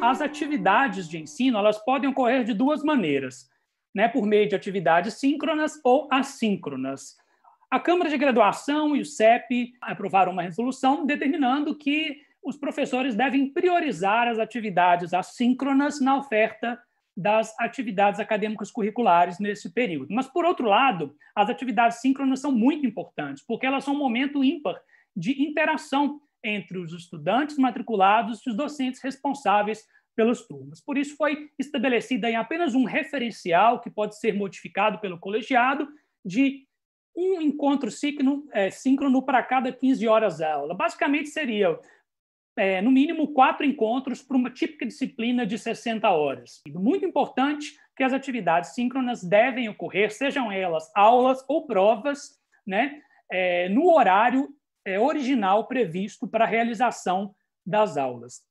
as atividades de ensino elas podem ocorrer de duas maneiras, né, por meio de atividades síncronas ou assíncronas. A Câmara de Graduação e o CEP aprovaram uma resolução determinando que os professores devem priorizar as atividades assíncronas na oferta das atividades acadêmicas curriculares nesse período. Mas, por outro lado, as atividades síncronas são muito importantes, porque elas são um momento ímpar de interação entre os estudantes matriculados e os docentes responsáveis pelas turmas. Por isso, foi estabelecida em apenas um referencial que pode ser modificado pelo colegiado de um encontro síncrono, é, síncrono para cada 15 horas aula. Basicamente, seria é, no mínimo quatro encontros para uma típica disciplina de 60 horas. Muito importante que as atividades síncronas devem ocorrer, sejam elas aulas ou provas, né, é, no horário é original previsto para a realização das aulas.